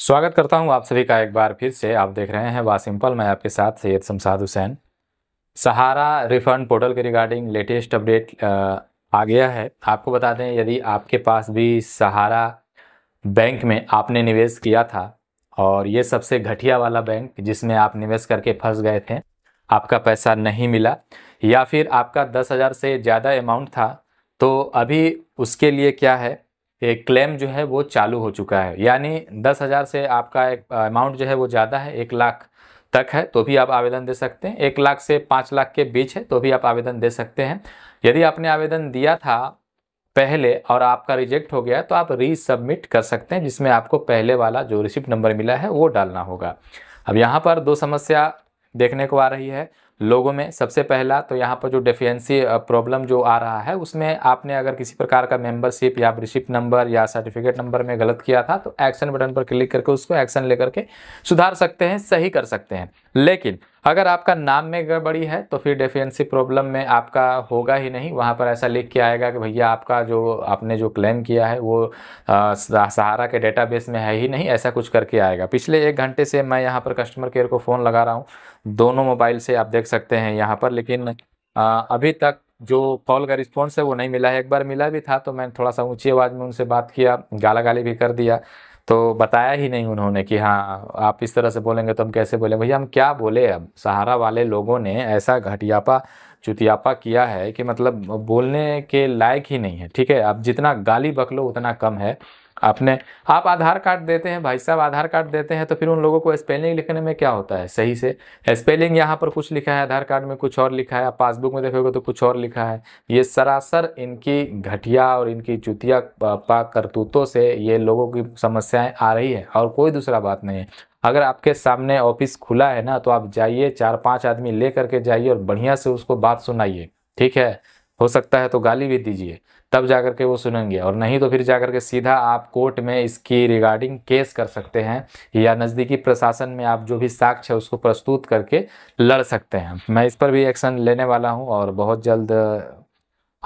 स्वागत करता हूं आप सभी का एक बार फिर से आप देख रहे हैं वा सिंपल मैं आपके साथ सैयद शमसाद हुसैन सहारा रिफंड पोर्टल के रिगार्डिंग लेटेस्ट अपडेट आ गया है आपको बता दें यदि आपके पास भी सहारा बैंक में आपने निवेश किया था और ये सबसे घटिया वाला बैंक जिसमें आप निवेश करके फंस गए थे आपका पैसा नहीं मिला या फिर आपका दस हज़ार से ज़्यादा अमाउंट था तो अभी उसके लिए क्या है एक क्लेम जो है वो चालू हो चुका है यानी दस हज़ार से आपका एक अमाउंट जो है वो ज़्यादा है एक लाख तक है तो भी आप आवेदन दे सकते हैं एक लाख से पाँच लाख के बीच है तो भी आप आवेदन दे सकते हैं यदि आपने आवेदन दिया था पहले और आपका रिजेक्ट हो गया तो आप रीसबमिट कर सकते हैं जिसमें आपको पहले वाला जो रिसिप्ट नंबर मिला है वो डालना होगा अब यहाँ पर दो समस्या देखने को आ रही है लोगों में सबसे पहला तो यहाँ पर जो डेफिएंसी प्रॉब्लम जो आ रहा है उसमें आपने अगर किसी प्रकार का मेंबरशिप या रिसिप्ट नंबर या सर्टिफिकेट नंबर में गलत किया था तो एक्शन बटन पर क्लिक करके उसको एक्शन लेकर के सुधार सकते हैं सही कर सकते हैं लेकिन अगर आपका नाम में गड़बड़ी है तो फिर डेफिएंसी प्रॉब्लम में आपका होगा ही नहीं वहाँ पर ऐसा लिख के आएगा कि भैया आपका जो आपने जो क्लेम किया है वो आ, सहारा के डेटाबेस में है ही नहीं ऐसा कुछ करके आएगा पिछले एक घंटे से मैं यहाँ पर कस्टमर केयर को फ़ोन लगा रहा हूँ दोनों मोबाइल से आप देख सकते हैं यहाँ पर लेकिन आ, अभी तक जो कॉल का रिस्पॉन्स है वो नहीं मिला है एक बार मिला भी था तो मैंने थोड़ा सा ऊँची आवाज़ में उनसे बात किया गाला गाली भी कर दिया तो बताया ही नहीं उन्होंने कि हाँ आप इस तरह से बोलेंगे तो हम कैसे बोले भैया हम क्या बोले अब सहारा वाले लोगों ने ऐसा घटियापा चुतियापा किया है कि मतलब बोलने के लायक ही नहीं है ठीक है आप जितना गाली बकलो उतना कम है आपने आप आधार कार्ड देते हैं भाई साहब आधार कार्ड देते हैं तो फिर उन लोगों को स्पेलिंग लिखने में क्या होता है सही से स्पेलिंग यहाँ पर कुछ लिखा है आधार कार्ड में कुछ और लिखा है आप पासबुक में देखोगे तो कुछ और लिखा है ये सरासर इनकी घटिया और इनकी चुतिया पा करतूतों से ये लोगों की समस्याएं आ रही है और कोई दूसरा बात नहीं है अगर आपके सामने ऑफिस खुला है ना तो आप जाइए चार पाँच आदमी ले करके जाइए और बढ़िया से उसको बात सुनाइए ठीक है हो सकता है तो गाली भी दीजिए तब जाकर के वो सुनेंगे और नहीं तो फिर जाकर के सीधा आप कोर्ट में इसकी रिगार्डिंग केस कर सकते हैं या नज़दीकी प्रशासन में आप जो भी साक्ष्य है उसको प्रस्तुत करके लड़ सकते हैं मैं इस पर भी एक्शन लेने वाला हूँ और बहुत जल्द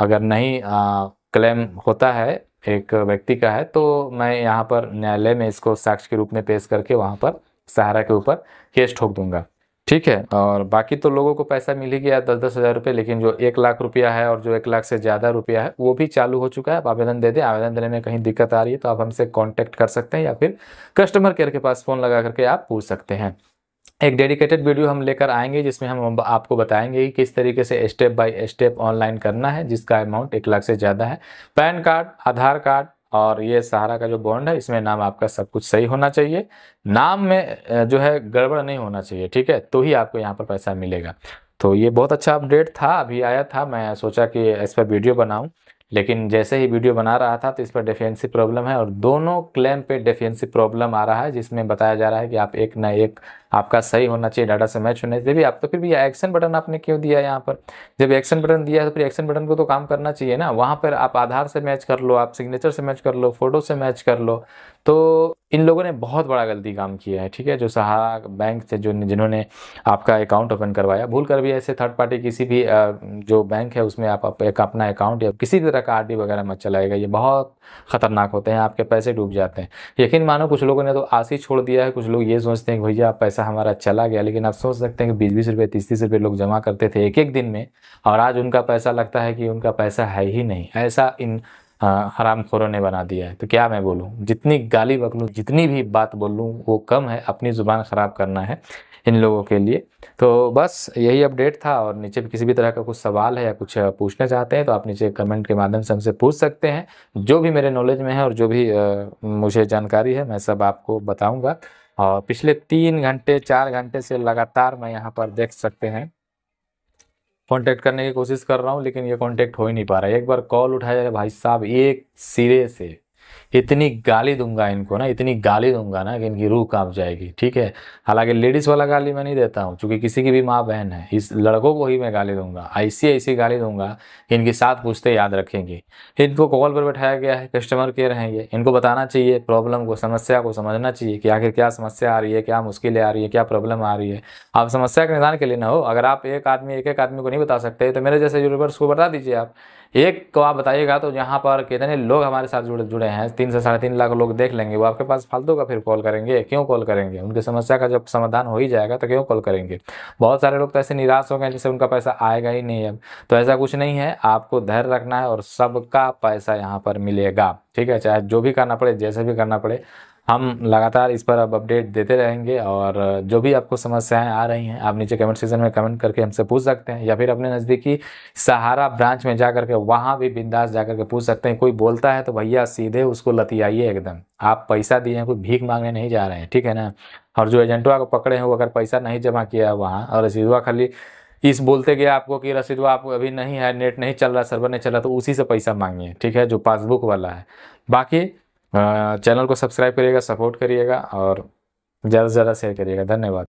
अगर नहीं आ, क्लेम होता है एक व्यक्ति का है तो मैं यहाँ पर न्यायालय में इसको साक्ष्य के रूप में पेश करके वहाँ पर सहारा के ऊपर केस ठोक दूंगा ठीक है और बाकी तो लोगों को पैसा मिल ही गया दस दस हज़ार रुपये लेकिन जो एक लाख रुपया है और जो एक लाख से ज़्यादा रुपया है वो भी चालू हो चुका है आप आवेदन दे दें आवेदन देने में कहीं दिक्कत आ रही है तो आप हमसे कॉन्टैक्ट कर सकते हैं या फिर कस्टमर केयर के पास फ़ोन लगा करके आप पूछ सकते हैं एक डेडिकेटेड वीडियो हम लेकर आएंगे जिसमें हम आपको बताएंगे कि किस तरीके से स्टेप बाय स्टेप ऑनलाइन करना है जिसका अमाउंट एक लाख से ज़्यादा है पैन कार्ड आधार कार्ड और ये सहारा का जो बॉन्ड है इसमें नाम आपका सब कुछ सही होना चाहिए नाम में जो है गड़बड़ नहीं होना चाहिए ठीक है तो ही आपको यहाँ पर पैसा मिलेगा तो ये बहुत अच्छा अपडेट था अभी आया था मैं सोचा कि इस पर वीडियो बनाऊँ लेकिन जैसे ही वीडियो बना रहा था तो इस पर डेफिएंसी प्रॉब्लम है और दोनों क्लेम पे डेफिएंसी प्रॉब्लम आ रहा है जिसमें बताया जा रहा है कि आप एक ना एक आपका सही होना चाहिए डाटा से मैच होना चाहिए आप तो फिर भी एक्शन बटन आपने क्यों दिया यहाँ पर जब एक्शन बटन दिया है तो फिर एक्शन बटन को तो काम करना चाहिए ना वहाँ पर आप आधार से मैच कर लो आप सिग्नेचर से मैच कर लो फोटो से मैच कर लो तो इन लोगों ने बहुत बड़ा गलती काम किया है ठीक है जो सहारा बैंक से जो जिन्होंने आपका अकाउंट ओपन करवाया भूल कर भी ऐसे थर्ड पार्टी किसी भी जो बैंक है उसमें आप एक अपना अकाउंट या किसी भी तरह का आर वगैरह मत चलाएगा ये बहुत ख़तरनाक होते हैं आपके पैसे डूब जाते हैं यकीन मानो कुछ लोगों ने तो आस ही छोड़ दिया है कुछ लोग ये सोचते हैं कि भैया पैसा हमारा चला गया लेकिन आप सोच सकते हैं कि बीस बीस रुपये तीस तीस रुपये लोग जमा करते थे एक एक दिन में और आज उनका पैसा लगता है कि उनका पैसा है ही नहीं ऐसा इन हाँ, हराम खोरों ने बना दिया है तो क्या मैं बोलूँ जितनी गाली बकलूँ जितनी भी बात बोल लूँ वो कम है अपनी ज़ुबान ख़राब करना है इन लोगों के लिए तो बस यही अपडेट था और नीचे भी किसी भी तरह का कुछ सवाल है या कुछ पूछना चाहते हैं तो आप नीचे कमेंट के माध्यम से हमसे पूछ सकते हैं जो भी मेरे नॉलेज में है और जो भी आ, मुझे जानकारी है मैं सब आपको बताऊँगा और पिछले तीन घंटे चार घंटे से लगातार मैं यहाँ पर देख सकते हैं कांटेक्ट करने की कोशिश कर रहा हूँ लेकिन ये कांटेक्ट हो ही नहीं पा रहा है एक बार कॉल उठाया जाए भाई साहब एक सिरे से इतनी गाली दूंगा इनको ना इतनी गाली दूंगा ना कि इनकी रूह कांप जाएगी ठीक है हालांकि लेडीज़ वाला गाली मैं नहीं देता हूँ चूंकि किसी की भी माँ बहन है इस लड़कों को ही मैं गाली दूंगा ऐसी ऐसी गाली दूंगा कि इनकी साथ पूछते याद रखेंगी इनको कॉल पर बैठाया गया है कस्टमर केयर हैं ये इनको बताना चाहिए प्रॉब्लम को समस्या को समझना चाहिए कि आखिर क्या समस्या आ रही है क्या मुश्किलें आ रही है क्या प्रॉब्लम आ रही है आप समस्या के निदान के लिए ना हो अगर आप एक आदमी एक एक आदमी को नहीं बता सकते तो मेरे जैसे यूट्यूबर्स को बता दीजिए आप एक को आप बताइएगा तो यहाँ पर कितने लोग हमारे साथ जुड़े जुड़े हैं तीन से साढ़े तीन लाख लोग देख लेंगे वो आपके पास फालतू का फिर कॉल करेंगे क्यों कॉल करेंगे उनकी समस्या का जब समाधान हो ही जाएगा तो क्यों कॉल करेंगे बहुत सारे लोग तो ऐसे निराश हो गए जिससे उनका पैसा आएगा ही नहीं अब तो ऐसा कुछ नहीं है आपको धैर्य रखना है और सबका पैसा यहाँ पर मिलेगा ठीक है चाहे जो भी करना पड़े जैसे भी करना पड़े हम लगातार इस पर अब अपडेट देते रहेंगे और जो भी आपको समस्याएं आ रही हैं आप नीचे कमेंट सेक्शन में कमेंट करके हमसे पूछ सकते हैं या फिर अपने नज़दीकी सहारा ब्रांच में जा करके वहाँ भी बिंदास जा करके पूछ सकते हैं कोई बोलता है तो भैया सीधे उसको लतियाइए एकदम आप पैसा दिए हैं कोई भीख मांगने नहीं जा रहे हैं ठीक है ना और जो एजेंटों को पकड़े हैं वो अगर पैसा नहीं जमा किया है वहाँ और रसीदवा खाली इस बोलते गया आपको कि रसीदवा आपको अभी नहीं है नेट नहीं चल रहा सर्वर नहीं चल रहा तो उसी से पैसा मांगिए ठीक है जो पासबुक वाला है बाकी हाँ, चैनल को सब्सक्राइब करिएगा सपोर्ट करिएगा और ज़्यादा से ज़्यादा शेयर करिएगा धन्यवाद